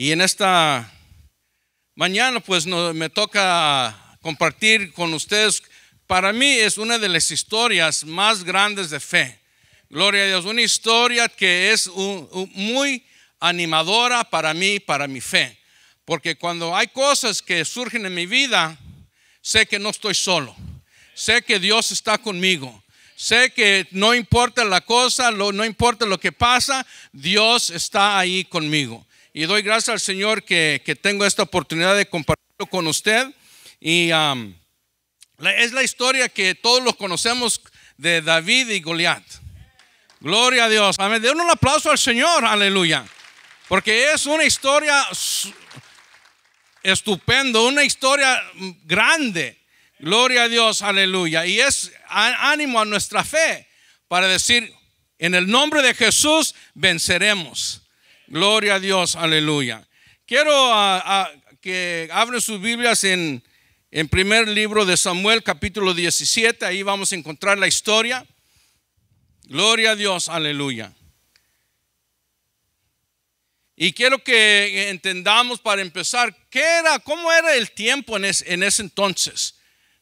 Y en esta mañana pues me toca compartir con ustedes, para mí es una de las historias más grandes de fe. Gloria a Dios, una historia que es muy animadora para mí, para mi fe. Porque cuando hay cosas que surgen en mi vida, sé que no estoy solo. Sé que Dios está conmigo. Sé que no importa la cosa, no importa lo que pasa, Dios está ahí conmigo y doy gracias al Señor que, tengo esta oportunidad de compartirlo con usted. Y um, es la historia que todos los conocemos de David y Goliat. Gloria a Dios. Amén. un aplauso al Señor. Aleluya. Porque es una historia estupenda, una historia grande. Gloria a Dios. Aleluya. Y es ánimo a nuestra fe para decir, en el nombre de Jesús venceremos. Gloria a Dios, aleluya. Quiero ah, ah, que abren sus Biblias en, el primer libro de Samuel, capítulo 17. Ahí vamos a encontrar la historia. Gloria a Dios, aleluya. Y quiero que entendamos para empezar qué era, cómo era el tiempo en ese, entonces.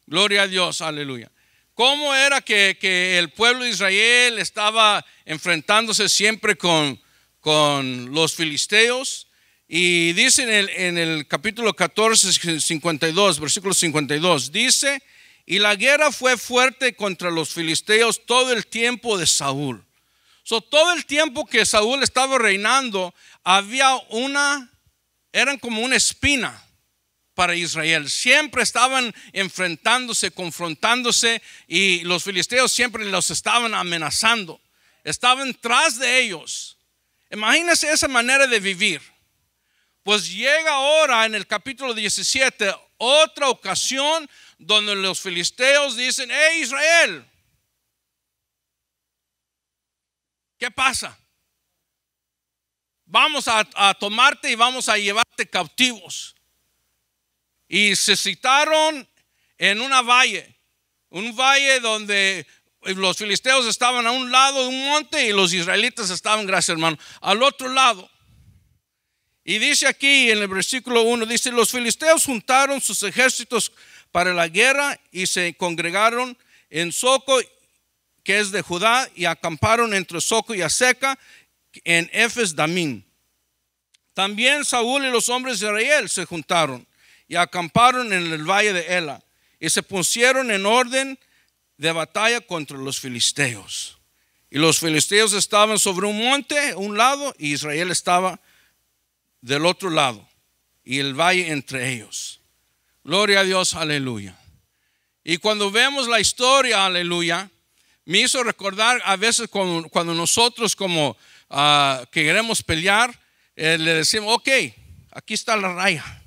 Gloria a Dios, aleluya. ¿Cómo era que, que, el pueblo de Israel estaba enfrentándose siempre con, con los filisteos. Y dice en el, capítulo 14, 52, versículo 52, dice, y la guerra fue fuerte contra los filisteos todo el tiempo de Saúl. So, todo el tiempo que Saúl estaba reinando, había una, eran como una espina para Israel. Siempre estaban enfrentándose, confrontándose y los filisteos siempre los estaban amenazando. Estaban tras de ellos. Imagínense esa manera de vivir. Pues llega ahora en el capítulo 17 otra ocasión donde los filisteos dicen, hey Israel, ¿qué pasa? Vamos a, a tomarte y vamos a llevarte cautivos. Y se citaron en una valle, un valle donde los filisteos estaban a un lado de un monte y los israelitas estaban, gracias hermano, al otro lado. Y dice aquí en el versículo 1, dice, los filisteos juntaron sus ejércitos para la guerra y se congregaron en Soco, que es de Judá, y acamparon entre Soco y Aseca en Efes Damín. También Saúl y los hombres de Israel se juntaron y acamparon en el valle de Ela y se pusieron en orden de batalla contra los filisteos. Y los filisteos estaban sobre un monte, un lado, y Israel estaba del otro lado, y el valle entre ellos. Gloria a Dios, aleluya. Y cuando vemos la historia, aleluya, me hizo recordar a veces cuando, nosotros como ah, queremos pelear, eh, le decimos, ok, aquí está la raya,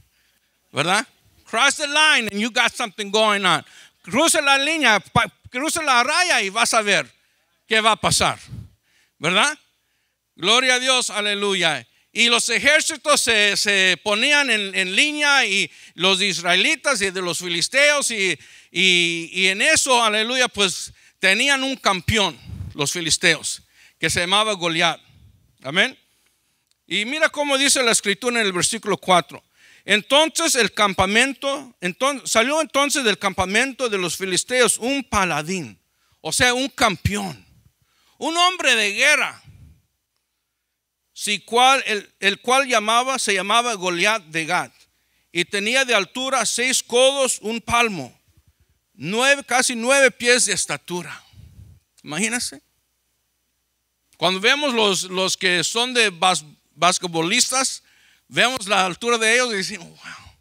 ¿verdad? Cross the line and you got something going on cruce la línea, cruce la raya y vas a ver qué va a pasar. ¿Verdad? Gloria a Dios, aleluya. Y los ejércitos se, ponían en, línea y los israelitas y de los filisteos y, y en eso, aleluya, pues tenían un campeón, los filisteos, que se llamaba Goliat. Amén. Y mira cómo dice la escritura en el versículo 4. Entonces el campamento, salió entonces del campamento de los filisteos un paladín, o sea, un campeón, un hombre de guerra, el, cual llamaba, se llamaba Goliat de Gat y tenía de altura seis codos, un palmo, casi nueve pies de estatura. Imagínense. Cuando vemos los, que son de basquetbolistas, vemos la altura de ellos y decimos, wow.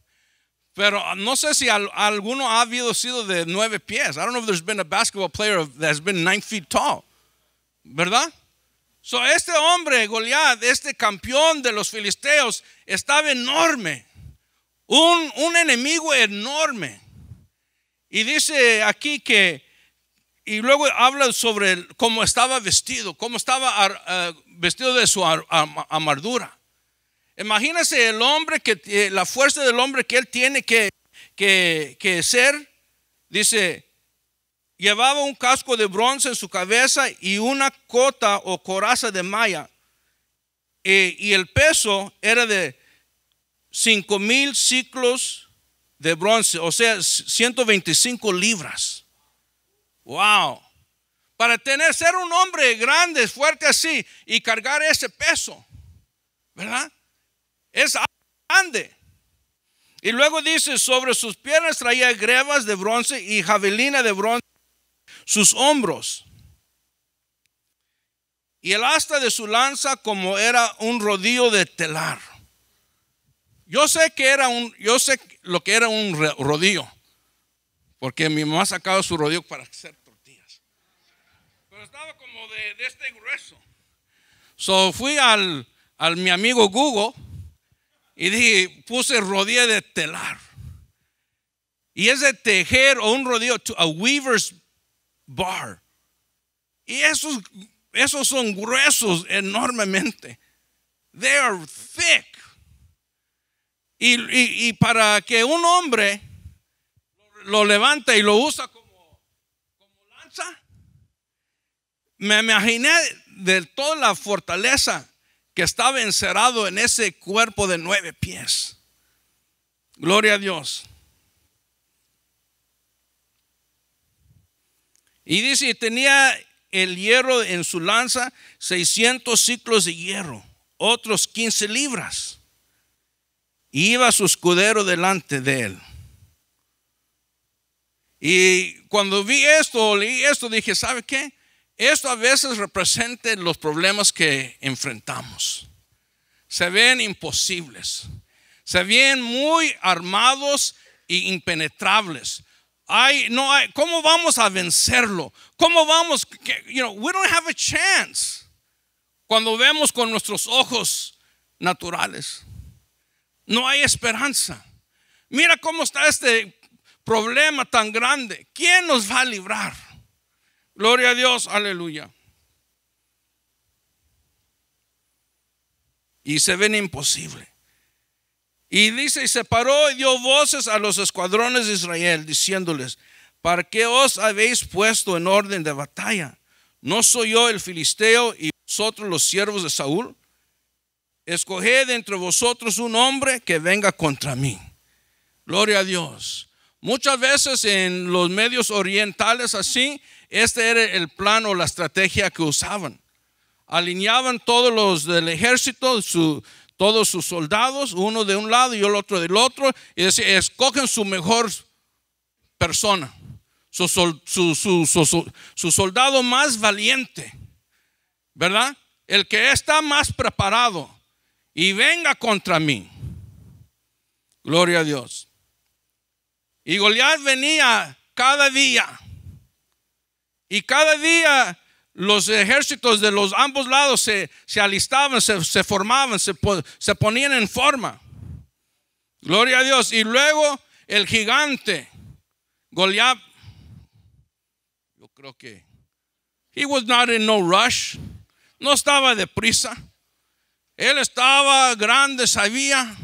Pero ah, no sé si alguno ha habido sido de nueve pies. I don't know if there's been a basketball player has been nine feet tall. ¿Verdad? So, este hombre, Goliat, este campeón de los filisteos, estaba enorme. Un, enemigo enorme. Y dice aquí que, y luego habla sobre cómo estaba vestido, cómo estaba eh, vestido de su amardura. Imagínese el hombre que eh, la fuerza del hombre que él tiene que, ser. Dice, llevaba un casco de bronce en su cabeza y una cota o coraza de malla. Eh, y el peso era de cinco mil ciclos de bronce, o sea, 125 libras. Wow. Para tener, ser un hombre grande, fuerte así y cargar ese peso, ¿verdad? Es grande. Y luego dice, sobre sus piernas traía grebas de bronce y javelina de bronce, sus hombros. Y el asta de su lanza como era un rodillo de telar. Yo sé que era un, yo sé lo que era un rodillo, porque mi mamá sacaba su rodillo para hacer tortillas. Pero estaba como de, este grueso. So fui al, al mi amigo Google y dije, puse rodilla de telar. Y es de tejer o un rodillo, a weaver's bar. Y esos, esos son gruesos enormemente. They are thick. Y, para que un hombre lo levanta y lo usa como, como lanza, me imaginé de toda la fortaleza que estaba encerrado en ese cuerpo de nueve pies. Gloria a Dios. Y dice, tenía el hierro en su lanza 600 ciclos de hierro, otros 15 libras. iba su escudero delante de él. Y cuando vi esto, leí esto, dije, ¿sabe qué? Esto a veces representa los problemas que enfrentamos. Se ven imposibles, se ven muy armados e impenetrables. Hay no, hay ¿Cómo vamos a vencerlo? ¿Cómo vamos? You know, we don't have a chance cuando vemos con nuestros ojos naturales. No hay esperanza. Mira cómo está este problema tan grande. ¿Quién nos va a librar? Gloria a Dios, aleluya. Y se ven imposible. Y dice, y se paró y dio voces a los escuadrones de Israel, diciéndoles, ¿para qué os habéis puesto en orden de batalla? ¿No soy yo el filisteo y vosotros los siervos de Saúl? Escoged entre vosotros un hombre que venga contra mí. Gloria a Dios. Muchas veces en los medios orientales así, este era el plan o la estrategia que usaban. Alineaban todos los del ejército, todos sus soldados, uno de un lado y el otro del otro, y decían escogen su mejor persona, su, su soldado más valiente, ¿verdad? El que está más preparado y venga contra mí. Gloria a Dios. Y Goliat venía cada día y cada día los ejércitos de los ambos lados se, alistaban, se, formaban, se, ponían en forma. Gloria a Dios. Y luego el gigante, Goliat, yo creo que, he was not in no rush, no estaba deprisa. Él estaba grande, sabía,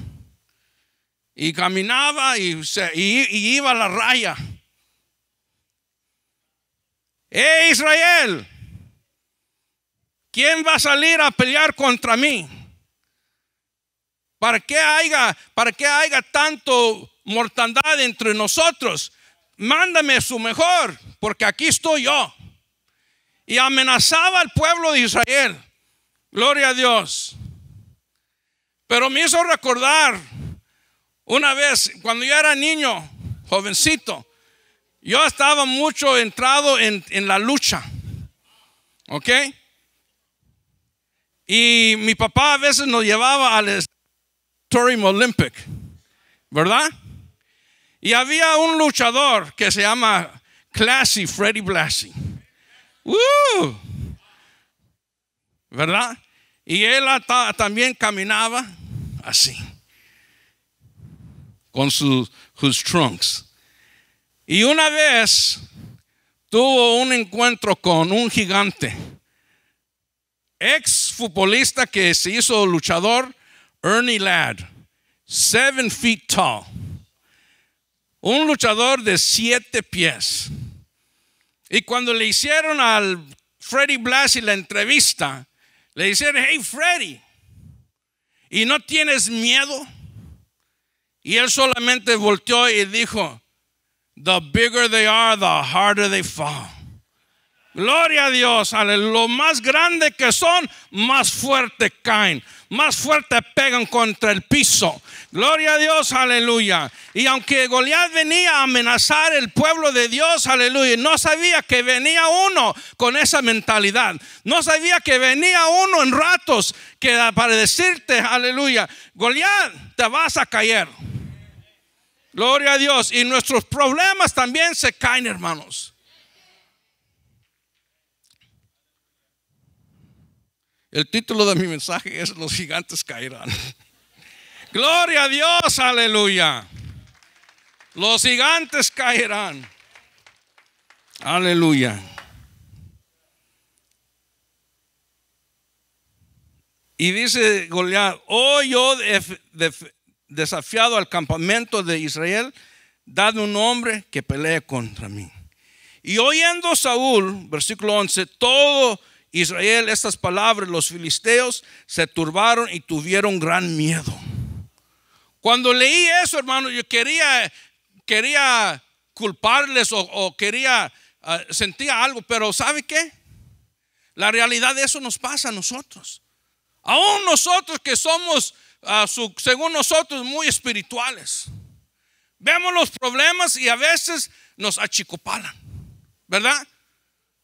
y caminaba y, se, y iba a la raya. ¡Eh, Israel! ¿Quién va a salir a pelear contra mí? ¿Para qué haya, para qué haya tanto mortandad entre nosotros? Mándame su mejor, porque aquí estoy yo. Y amenazaba al pueblo de Israel. Gloria a Dios. Pero me hizo recordar una vez cuando yo era niño, jovencito, yo estaba mucho entrado en, la lucha. ¿Ok? Y mi papá a veces nos llevaba al Torim Olympic, ¿verdad? Y había un luchador que se llama Classy Freddy Blassie. ¡Uh! ¿Verdad? Y él también caminaba así, con sus, sus trunks. Y una vez tuvo un encuentro con un gigante, ex futbolista que se hizo luchador, Ernie Ladd, seven feet tall, un luchador de siete pies. Y cuando le hicieron al Freddy Blassie la entrevista, le dijeron, hey Freddy, ¿y no tienes miedo? Y él solamente volteó y dijo, The bigger they are, the harder they fall. Gloria a Dios, Lo más grande que son, más fuerte caen, más fuerte pegan contra el piso. Gloria a Dios, aleluya. Y aunque Goliat venía a amenazar el pueblo de Dios, aleluya, no sabía que venía uno con esa mentalidad. No sabía que venía uno en ratos que para decirte, aleluya, Goliat, te vas a caer. Gloria a Dios. Y nuestros problemas también se caen, hermanos. El título de mi mensaje es Los gigantes caerán. Gloria a Dios, aleluya. Los gigantes caerán. Aleluya. Y dice Goliat, hoy oh, yo de desafiado al campamento de Israel, Dadme un hombre que pelee contra mí. Y oyendo Saúl, versículo 11, todo Israel estas palabras, los filisteos se turbaron y tuvieron gran miedo. Cuando leí eso, hermano, yo quería, quería culparles o, quería, ah, sentía algo, pero ¿sabe qué? La realidad de eso nos pasa a nosotros. Aún nosotros que somos según nosotros, muy espirituales. Vemos los problemas y a veces nos achicopalan, ¿verdad?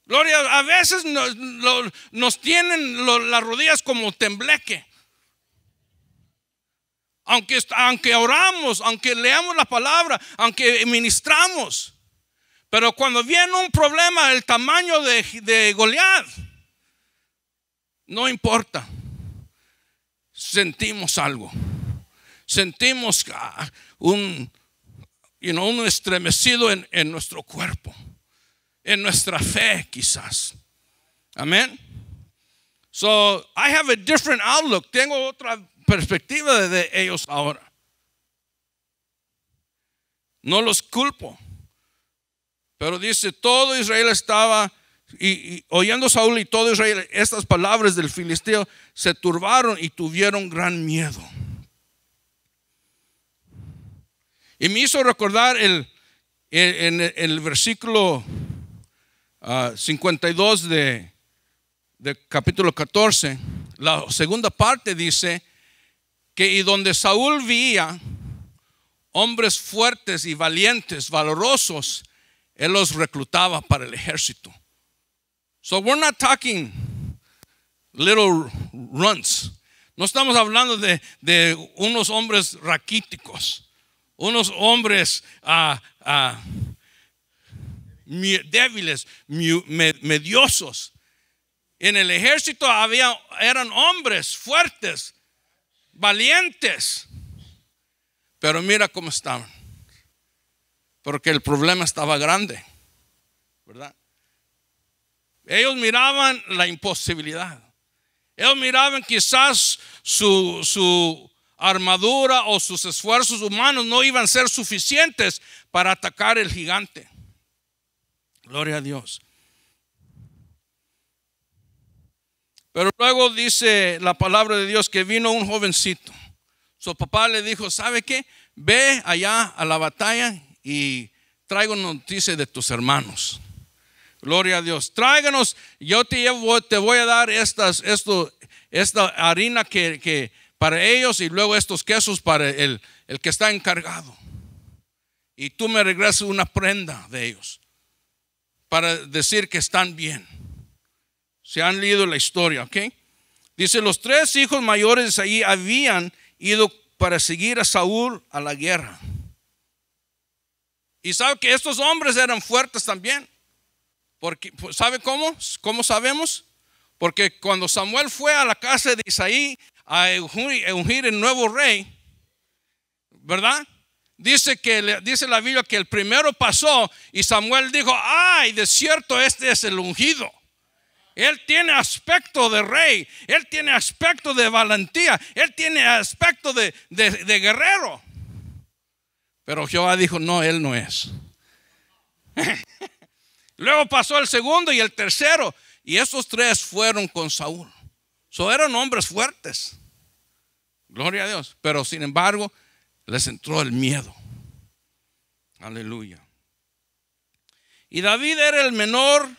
Gloria, a veces nos, tienen las rodillas como tembleque. Aunque, aunque oramos, aunque leamos la palabra, aunque ministramos. Pero cuando viene un problema del tamaño de, de no importa sentimos algo. Sentimos un, estremecido en, en nuestro cuerpo, en nuestra fe quizás. Amén. So I have a different outlook. Tengo otra perspectiva de ellos ahora. No los culpo. Pero dice, todo Israel estaba y, oyendo Saúl y todo Israel estas palabras del filisteo, se turbaron y tuvieron gran miedo. Y me hizo recordar el, en el, versículo 52 ah, de, de capítulo 14, la segunda parte dice que y donde Saúl veía hombres fuertes y valientes, valorosos, él los reclutaba para el ejército. So we're not talking little runts. No estamos hablando de, unos hombres raquíticos, unos hombres ah, ah, débiles, mediosos. En el ejército había, eran hombres fuertes, valientes. Pero mira cómo estaban. Porque el problema estaba grande. ¿Verdad? Ellos miraban la imposibilidad. Ellos miraban quizás su, armadura o sus esfuerzos humanos no iban a ser suficientes para atacar el gigante. Gloria a Dios. Pero luego dice la palabra de Dios que vino un jovencito. Su papá le dijo, ¿sabe qué? Ve allá a la batalla y traigo noticias de tus hermanos. Gloria a Dios. Tráiganos, yo te, llevo, te voy a dar estas, esto, esta harina que, para ellos y luego estos quesos para el, el que está encargado. Y tú me regresas una prenda de ellos para decir que están bien. Se han leído la historia, ¿ok? Dice, los tres hijos mayores de allí habían ido para seguir a Saúl a la guerra. Y sabe que estos hombres eran fuertes también. Pues, ¿Sabe cómo? ¿Cómo sabemos? Porque cuando Samuel fue a la casa de Isaí a ungir el nuevo rey, ¿verdad? Dice, que, dice la Biblia que el primero pasó y Samuel dijo, ay, de cierto, este es el ungido. Él tiene aspecto de rey, él tiene aspecto de valentía, él tiene aspecto de, de guerrero. Pero Jehová dijo, no, él no es. Luego pasó el segundo y el tercero. Y esos tres fueron con Saúl. So, eran hombres fuertes. Gloria a Dios. Pero sin embargo, les entró el miedo. Aleluya. Y David era el menor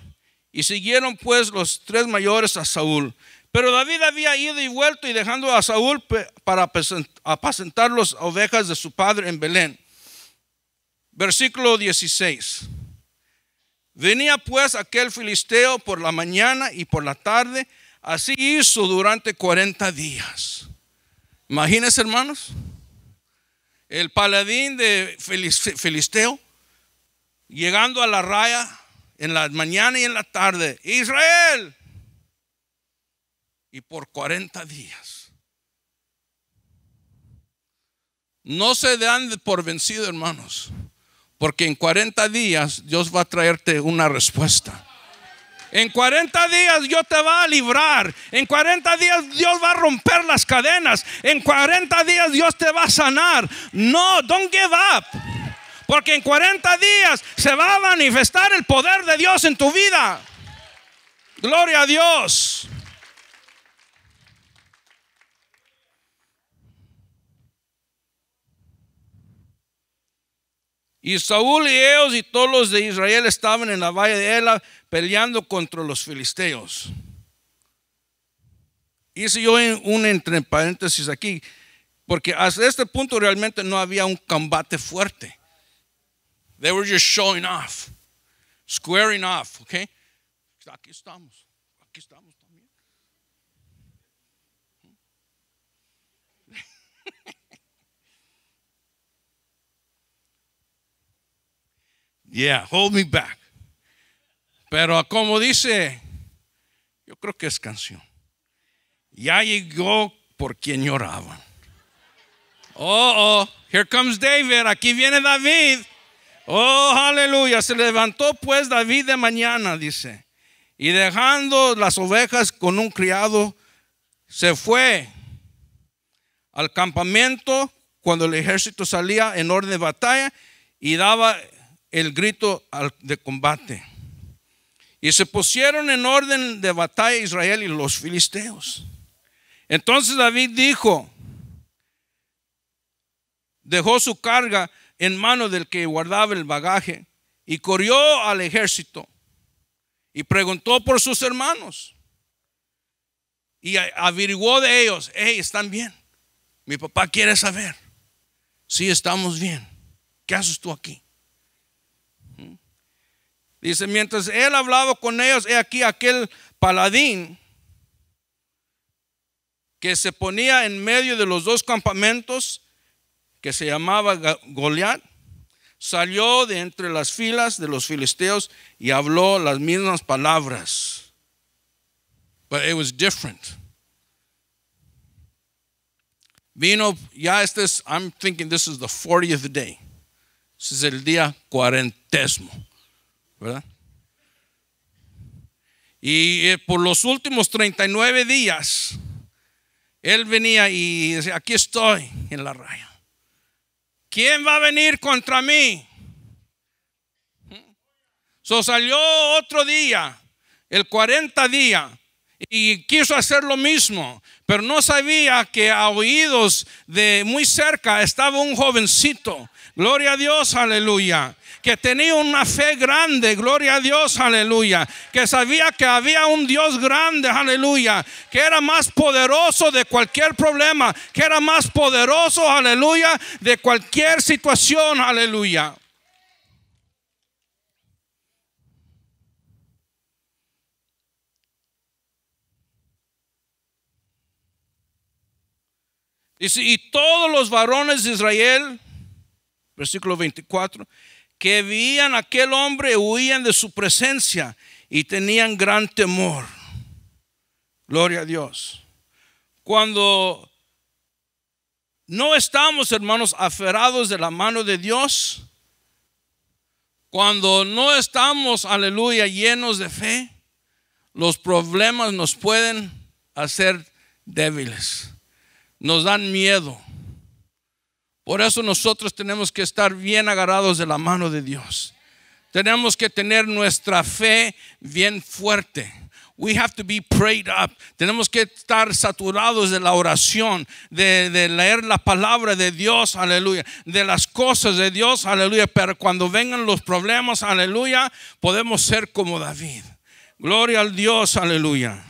y siguieron pues los tres mayores a Saúl. Pero David había ido y vuelto y dejando a Saúl para apacentar las ovejas de su padre en Belén. Versículo 16. Venía pues aquel filisteo por la mañana y por la tarde. Así hizo durante 40 días. Imagínense, hermanos, el paladín de Filisteo llegando a la raya en la mañana y en la tarde. Israel. Y por 40 días. No se dan por vencido, hermanos. Porque en 40 días Dios va a traerte una respuesta. En 40 días Dios te va a librar. En 40 días Dios va a romper las cadenas. En 40 días Dios te va a sanar. No, don't give up. Porque en 40 días se va a manifestar el poder de Dios en tu vida. Gloria a Dios. Y Saúl y ellos y todos los de Israel estaban en la valle de Ela peleando contra los filisteos. Hice yo un entre paréntesis aquí, porque hasta este punto realmente no había un combate fuerte. They were just showing off, squaring off, ¿ok? Aquí estamos. Yeah, hold me back. Pero como dice, yo creo que es canción. Ya llegó por quien lloraban. Oh, oh, here comes David, aquí viene David. Oh, aleluya. Se levantó pues David de mañana, dice. Y dejando las ovejas con un criado, se fue al campamento cuando el ejército salía en orden de batalla y daba el grito de combate. Y se pusieron en orden de batalla Israel y los filisteos. Entonces David dijo, dejó su carga en mano del que guardaba el bagaje y corrió al ejército y preguntó por sus hermanos y averiguó de ellos, hey, están bien. Mi papá quiere saber si estamos bien. ¿Qué haces tú aquí? Dice, mientras él hablaba con ellos, he aquí aquel paladín que se ponía en medio de los dos campamentos, que se llamaba Goliat, salió de entre las filas de los filisteos y habló las mismas palabras. Pero it diferente. Vino, ya este es, I'm thinking this is the 40th day. Este es el día cuarentesmo. ¿verdad? Y eh, por los últimos 39 días, él venía y decía, aquí estoy en la raya. ¿Quién va a venir contra mí? So salió otro día, el 40 día, y quiso hacer lo mismo, pero no sabía que a oídos de muy cerca estaba un jovencito. Gloria a Dios, aleluya que tenía una fe grande, gloria a Dios, aleluya, que sabía que había un Dios grande, aleluya, que era más poderoso de cualquier problema, que era más poderoso, aleluya, de cualquier situación, aleluya. y todos los varones de Israel, versículo 24, que veían aquel hombre huían de su presencia y tenían gran temor. Gloria a Dios. Cuando no estamos, hermanos, aferrados de la mano de Dios, cuando no estamos, aleluya, llenos de fe, los problemas nos pueden hacer débiles, nos dan miedo por eso nosotros tenemos que estar bien agarrados de la mano de Dios. Tenemos que tener nuestra fe bien fuerte. We have to be prayed up. Tenemos que estar saturados de la oración, de, de, leer la palabra de Dios, aleluya, de las cosas de Dios, aleluya. Pero cuando vengan los problemas, aleluya, podemos ser como David. Gloria al Dios, aleluya.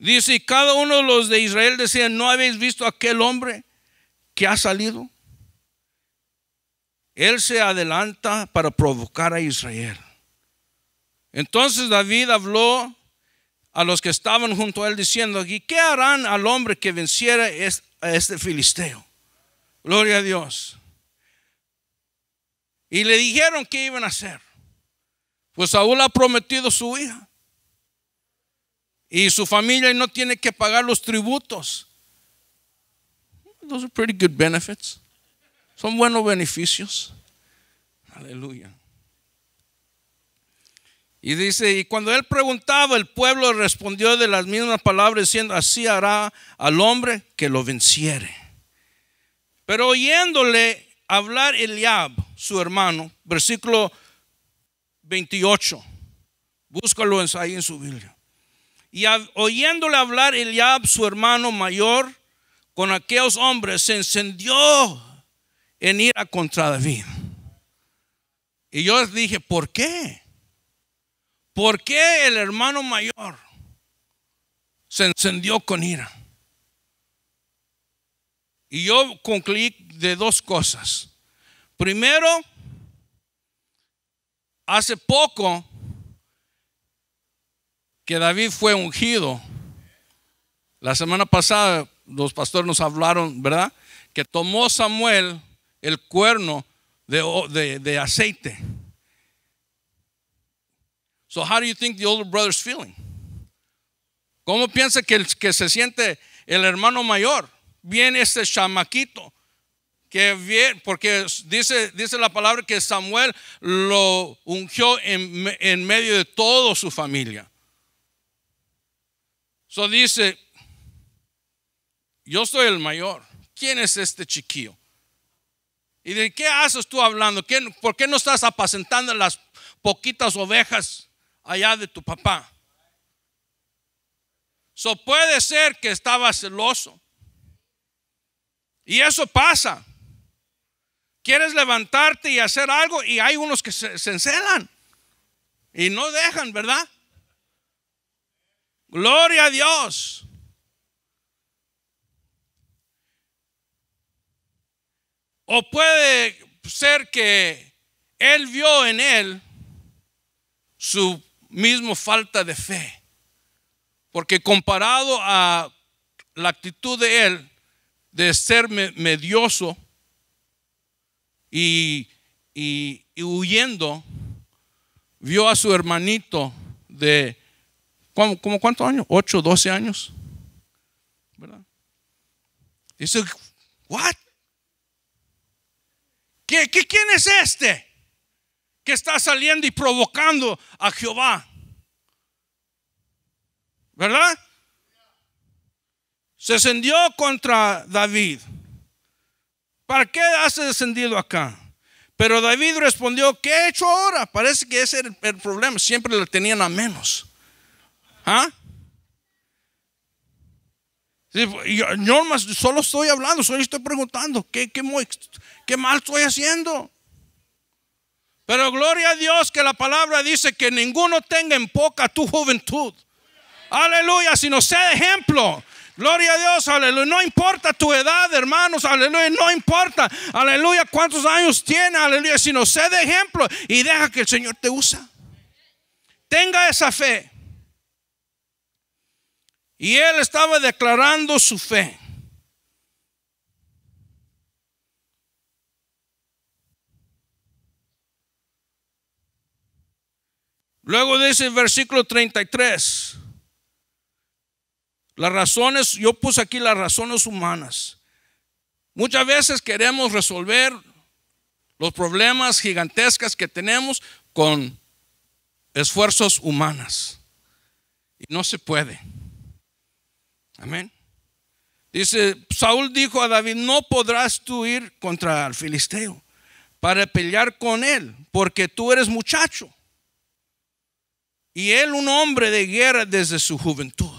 Dice, y cada uno de los de Israel decía, ¿no habéis visto aquel hombre que ha salido? Él se adelanta para provocar a Israel. Entonces David habló a los que estaban junto a él diciendo, qué harán al hombre que venciera a este filisteo? Gloria a Dios. Y le dijeron qué iban a hacer. Pues Saúl ha prometido su hija y su familia no tiene que pagar los tributos. Those are pretty good benefits. Son buenos beneficios. Aleluya. Y dice, y cuando él preguntaba, el pueblo respondió de las mismas palabras diciendo, así hará al hombre que lo venciere. Pero oyéndole hablar Eliab, su hermano, versículo 28, búscalo ahí en su Biblia. Y oyéndole hablar Eliab, su hermano mayor, con aquellos hombres, se encendió en ira contra David. Y yo les dije, ¿por qué? ¿Por qué el hermano mayor se encendió con ira? Y yo concluí de dos cosas. Primero, hace poco que David fue ungido. La semana pasada los pastores nos hablaron, ¿verdad? Que tomó Samuel el cuerno de, aceite. So how do you think the older brother's feeling? ¿Cómo piensa que, que se siente el hermano mayor? Viene este chamaquito que bien porque dice, dice la palabra que Samuel lo ungió en, en medio de toda su familia. So dice, yo soy el mayor. ¿Quién es este chiquillo? ¿Y de qué haces tú hablando? ¿Por qué no estás apacentando las poquitas ovejas allá de tu papá? So puede ser que estaba celoso. Y eso pasa. Quieres levantarte y hacer algo y hay unos que se, se encelan y no dejan, ¿verdad? Gloria a Dios. O puede ser que él vio en él su mismo falta de fe. Porque comparado a la actitud de él de ser medioso y, y huyendo, vio a su hermanito de ¿Cómo, cómo cuántos años? ¿8, doce años? ¿Verdad? dice, ¿what? ¿Qué, quién es este que está saliendo y provocando a Jehová? ¿Verdad? Se descendió contra David. ¿Para qué Hace descendido acá? Pero David respondió, ¿qué he hecho ahora? Parece que ese era el problema. Siempre lo tenían a menos. ¿Ah? Pues, yo, solo estoy hablando, solo estoy preguntando, ¿qué, qué, mal estoy haciendo? Pero gloria a Dios que la palabra dice que ninguno tenga en poca tu juventud. Aleluya, sino de ejemplo. Gloria a Dios, aleluya. No importa tu edad, hermanos, aleluya. No importa, aleluya, cuántos años tiene, aleluya. Sino sé de ejemplo y deja que el Señor te usa. Tenga esa fe. Y él estaba declarando su fe. Luego dice el versículo 33. Las razones, yo puse aquí las razones humanas. Muchas veces queremos resolver los problemas gigantescas que tenemos con esfuerzos humanos. Y no se puede. Amén. Dice, Saúl dijo a David, no podrás tú ir contra el filisteo para pelear con él, porque tú eres muchacho. Y él un hombre de guerra desde su juventud.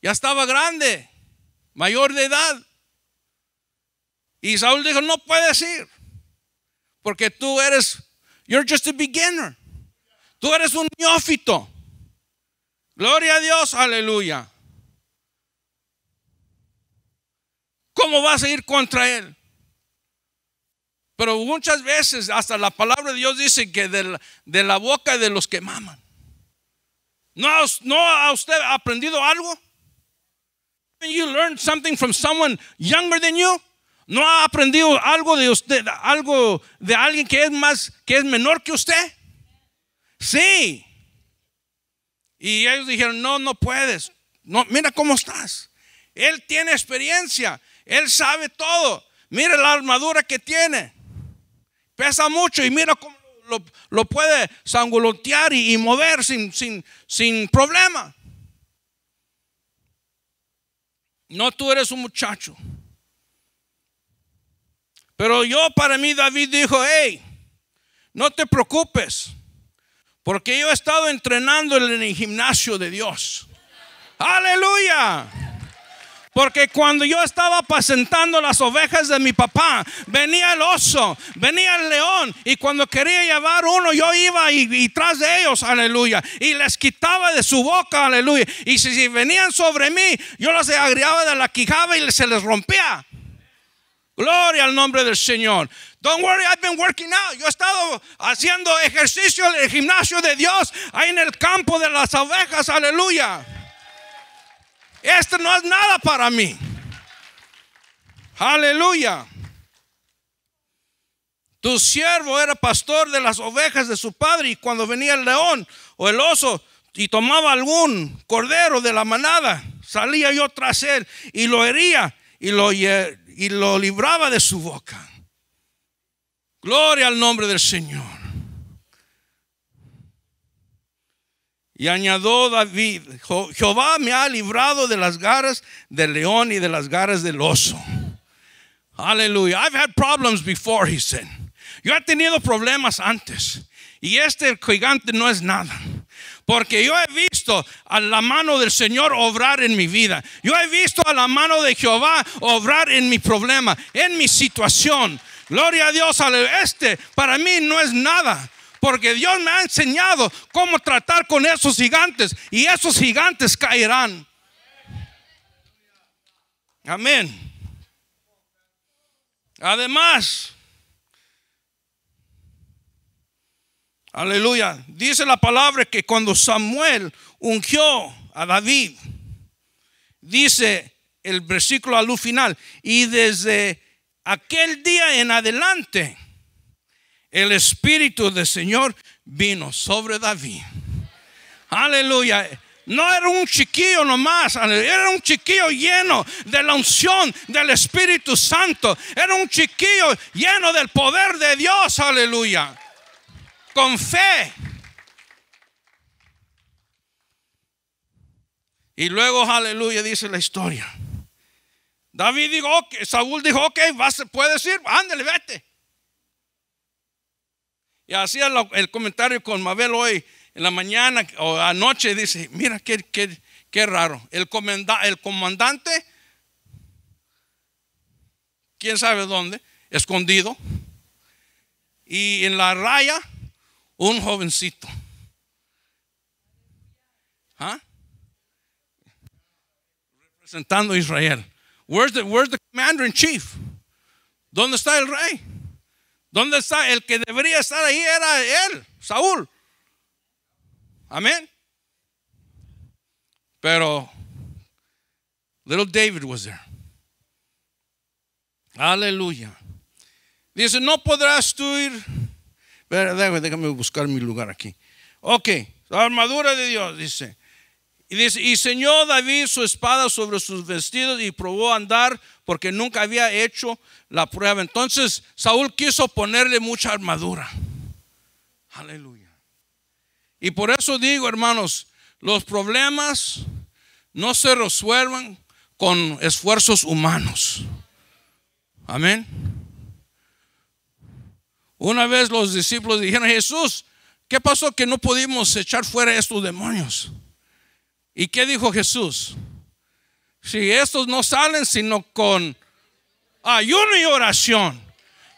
Ya estaba grande, mayor de edad. Y Saúl dijo, no puedes ir, porque tú eres, you're just a beginner. Tú eres un neófito. Gloria a Dios, aleluya. ¿Cómo vas a ir contra él? Pero muchas veces hasta la palabra de Dios dice que de la, boca de los que maman. ¿No, ¿No ha usted aprendido algo? You learned something from someone younger than you. ¿No ha aprendido algo de usted, algo de alguien que es más, que es menor que usted? Sí. Y ellos dijeron, no, no puedes. No, mira cómo estás. Él tiene experiencia. Él sabe todo. Mire la armadura que tiene. Pesa mucho y mira cómo lo, puede sangulotear y, mover sin, sin, sin problema. No tú eres un muchacho. Pero yo para mí David dijo, hey, no te preocupes, porque yo he estado entrenando en el gimnasio de Dios. Aleluya. Porque cuando yo estaba apacentando las ovejas de mi papá, venía el oso, venía el león, y cuando quería llevar uno, yo iba y, tras de ellos, aleluya, y les quitaba de su boca, aleluya. Y si, venían sobre mí, yo los agriaba de la quijada y se les rompía. Gloria al nombre del Señor. Don't worry, I've been working out. Yo he estado haciendo ejercicio en el gimnasio de Dios, ahí en el campo de las ovejas, aleluya. Este no es nada para mí. Aleluya. Tu siervo era pastor de las ovejas de su padre y cuando venía el león o el oso y tomaba algún cordero de la manada, salía yo tras él y lo hería y lo, y lo libraba de su boca. Gloria al nombre del Señor. Y añadió David, Jehová me ha librado de las garras del león y de las garras del oso. Aleluya. I've had problems before, he said. Yo he tenido problemas antes. Y este gigante no es nada. Porque yo he visto a la mano del Señor obrar en mi vida. Yo he visto a la mano de Jehová obrar en mi problema, en mi situación. Gloria a Dios. Este para mí no es nada. Porque Dios me ha enseñado cómo tratar con esos gigantes y esos gigantes caerán. Amén. Además, aleluya, dice la palabra que cuando Samuel ungió a David, dice el versículo al final, y desde aquel día en adelante, el Espíritu del Señor vino sobre David. Aleluya. No era un chiquillo nomás, era un chiquillo lleno de la unción del Espíritu Santo. Era un chiquillo lleno del poder de Dios, aleluya. Con fe. Y luego, aleluya, dice la historia. David dijo, Saúl dijo, ok, vas, puedes ir, ándale, vete. Y hacía el comentario con Mabel hoy en la mañana o anoche. Dice, mira qué, qué, raro. El, el comandante, quién sabe dónde, escondido. Y en la raya, un jovencito. ¿Ah? Representando a Israel. Where's the, where's the commander in chief? ¿Dónde está el rey? ¿Dónde está? El que debería estar ahí era él, Saúl. Amén. Pero little David was there. Aleluya. Dice, no podrás tú ir. Déjame buscar mi lugar aquí. Ok, la armadura de Dios, dice. Y dice, y David su espada sobre sus vestidos y probó a andar porque nunca había hecho la prueba. Entonces Saúl quiso ponerle mucha armadura. Aleluya. Y por eso digo, hermanos, los problemas no se resuelven con esfuerzos humanos. Amén. Una vez los discípulos dijeron, Jesús, ¿qué pasó que no pudimos echar fuera estos demonios? ¿Y qué dijo Jesús? Si estos no salen sino con ayuno y oración.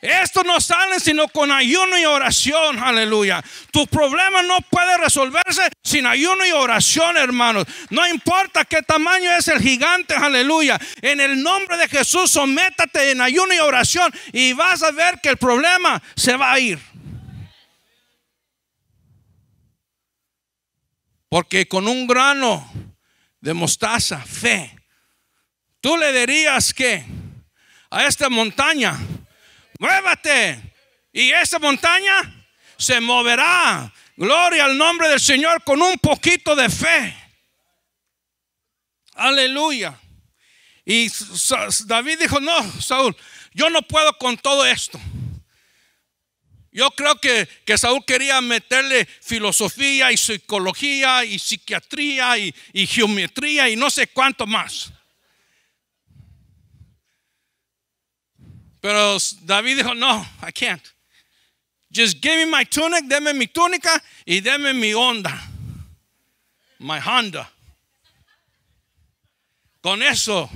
Estos no salen sino con ayuno y oración, aleluya. Tu problema no puede resolverse sin ayuno y oración, hermanos. No importa qué tamaño es el gigante, aleluya. En el nombre de Jesús, sométate en ayuno y oración y vas a ver que el problema se va a ir. Porque con un grano de mostaza, fe, tú le dirías que a esta montaña, muévate. Y esa montaña se moverá. Gloria al nombre del Señor con un poquito de fe. Aleluya. Y David dijo, no, Saúl, yo no puedo con todo esto. Yo creo que, que Saúl quería meterle filosofía y psicología y psiquiatría y, geometría y no sé cuánto más. Pero David dijo, no, I can't. Just give me my tunic, deme mi túnica y deme mi onda. My Honda. Con eso.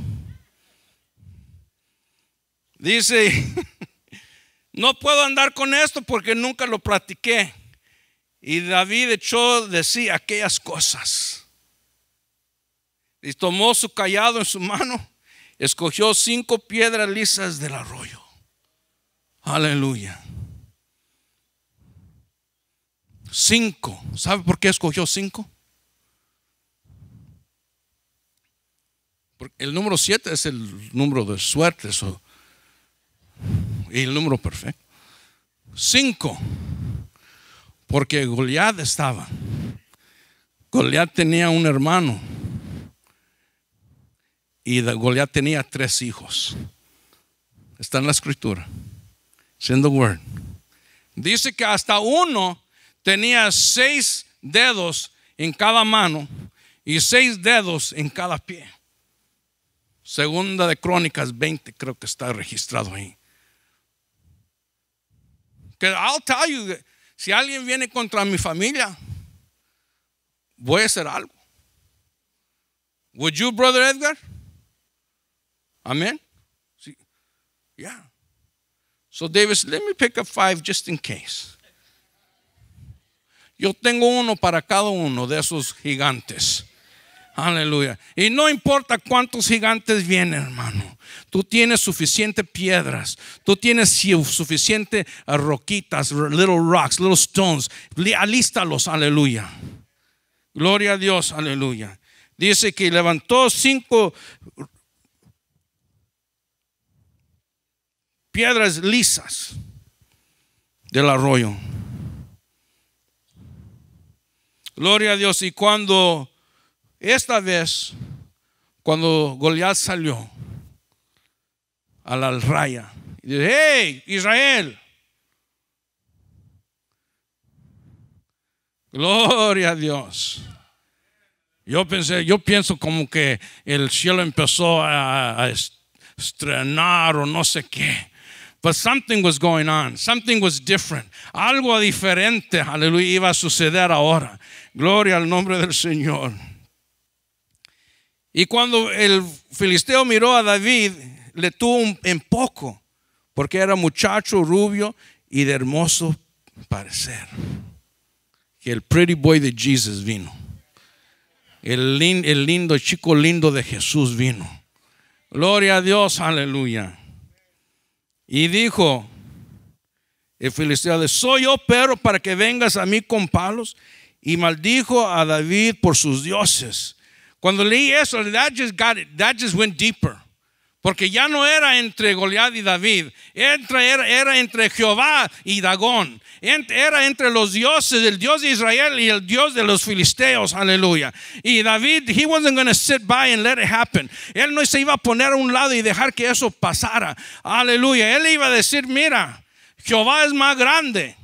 Dice, No puedo andar con esto porque nunca lo practiqué. Y David echó de sí aquellas cosas. Y tomó su callado en su mano, escogió cinco piedras lisas del arroyo. Aleluya. Cinco. ¿Sabe por qué escogió cinco? Porque el número siete es el número de suerte. Eso y el número perfecto. Cinco, porque Goliat estaba. Goliat tenía un hermano y Goliat tenía tres hijos. Está en la escritura, siendo Word. Dice que hasta uno tenía seis dedos en cada mano y seis dedos en cada pie. Segunda de Crónicas 20 creo que está registrado ahí. Because I'll tell you, si alguien viene contra mi familia, voy a hacer algo. Would you, Brother Edgar? Amen? yeah. So, Davis, let me pick up five just in case. Yo tengo uno para cada uno de esos gigantes. Aleluya. Y no importa cuántos gigantes vienen, hermano. Tú tienes suficiente piedras. Tú tienes suficiente ah, roquitas, little rocks, little stones. Alístalos, aleluya. Gloria a Dios, aleluya. Dice que levantó cinco piedras lisas del arroyo. Gloria a Dios. Y cuando esta vez, cuando Goliat salió a la raya, dice, hey, Israel, gloria a Dios. Yo pensé, yo pienso como que el cielo empezó a, a estrenar o no sé qué. But something was going on. Something was different. Algo diferente, aleluya, iba a suceder ahora. Gloria al nombre del Señor. Y cuando el filisteo miró a David, le tuvo en poco, porque era muchacho rubio y de hermoso parecer. Que el pretty boy de Jesus vino. El, lindo, chico lindo de Jesús vino. Gloria a Dios, aleluya. Y dijo el filisteo, soy yo, pero para que vengas a mí con palos. Y maldijo a David por sus dioses cuando leí eso, that just got it. That just went deeper. Porque ya no era entre Goliat y David, entre, era, era, entre Jehová y Dagón, era entre los dioses, el Dios de Israel y el Dios de los filisteos, aleluya. Y David, he wasn't going to sit by and let it happen. Él no se iba a poner a un lado y dejar que eso pasara, aleluya. Él iba a decir, mira, Jehová es más grande.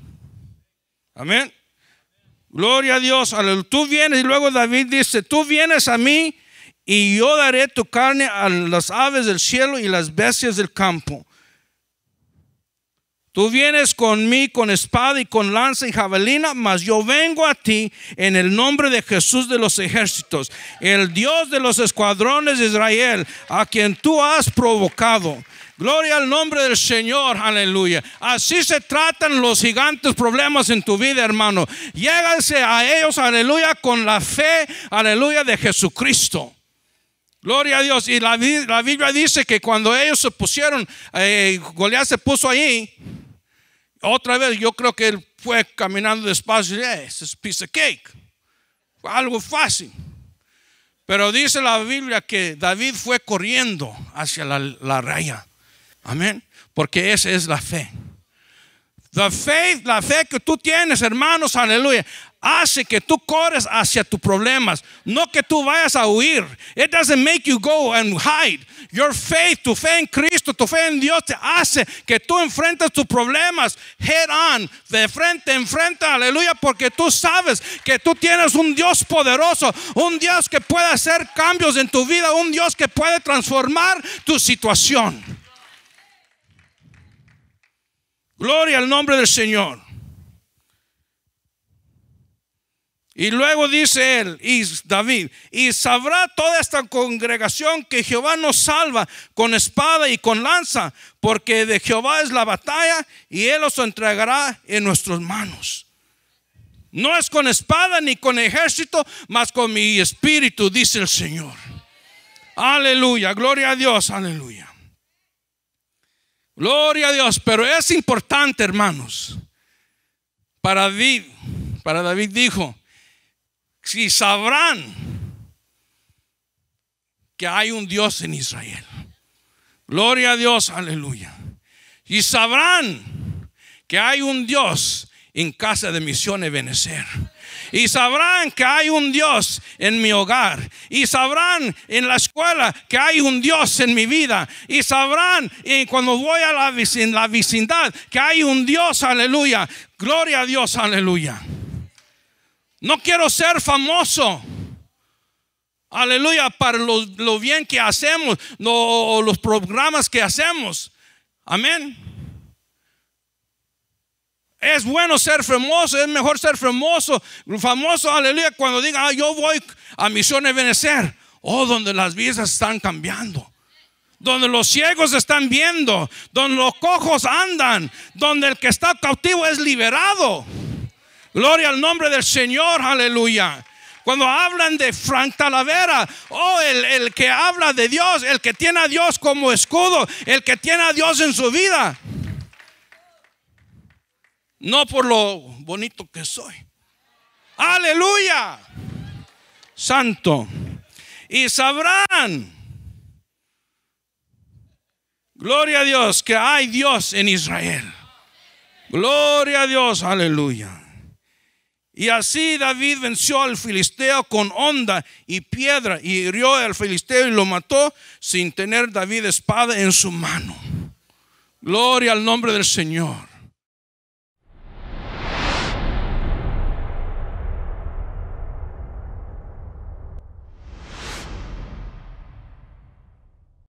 Amén. Gloria a Dios. Tú vienes y luego David dice, tú vienes a mí y yo daré tu carne a las aves del cielo y las bestias del campo. Tú vienes con mí con espada y con lanza y jabalina, mas yo vengo a ti en el nombre de Jesús de los ejércitos, el Dios de los escuadrones de Israel, a quien tú has provocado. Gloria al nombre del Señor, aleluya. Así se tratan los gigantes problemas en tu vida, hermano. Lléganse a ellos, aleluya, con la fe, aleluya, de Jesucristo. Gloria a Dios. Y la, Biblia dice que cuando ellos se pusieron, eh, se puso ahí. Otra vez, yo creo que él fue caminando despacio. es piece de cake. algo fácil. Pero dice la Biblia que David fue corriendo hacia la raya. Amén. Porque esa es la fe. La fe, la fe que tú tienes, hermanos, aleluya, hace que tú corres hacia tus problemas, no que tú vayas a huir. It doesn't make you go and hide. Your faith, tu fe en Cristo, tu fe en Dios te hace que tú enfrentes tus problemas head on, de frente en frente, aleluya, porque tú sabes que tú tienes un Dios poderoso, un Dios que puede hacer cambios en tu vida, un Dios que puede transformar tu situación. Gloria al nombre del Señor. Y luego dice él, y David, y sabrá toda esta congregación que Jehová nos salva con espada y con lanza, porque de Jehová es la batalla y él los entregará en nuestras manos. No es con espada ni con ejército, mas con mi espíritu, dice el Señor. Aleluya, gloria a Dios, aleluya. Gloria a Dios, pero es importante, hermanos. Para David, dijo, si sabrán que hay un Dios en Israel. Gloria a Dios, aleluya. Y sabrán que hay un Dios en casa de misiones Benecer. Y sabrán que hay un Dios en mi hogar. Y sabrán en la escuela que hay un Dios en mi vida. Y sabrán y cuando voy a la, vecindad que hay un Dios, aleluya. Gloria a Dios, aleluya. No quiero ser famoso. Aleluya, para lo, bien que hacemos, los programas que hacemos. Amén. Es bueno ser famoso, es mejor ser famoso. Famoso, aleluya, cuando diga, ah, yo voy a de Benecer. Oh, donde las vidas están cambiando. Donde los ciegos están viendo. Donde los cojos andan. Donde el que está cautivo es liberado. Gloria al nombre del Señor, aleluya. Cuando hablan de Frank Talavera, oh, el, el que habla de Dios, el que tiene a Dios como escudo, el que tiene a Dios en su vida no por lo bonito que soy. Aleluya. Santo. Y sabrán, gloria a Dios, que hay Dios en Israel. Gloria a Dios, aleluya. Y así David venció al filisteo con onda y piedra y hirió al filisteo y lo mató sin tener David espada en su mano. Gloria al nombre del Señor.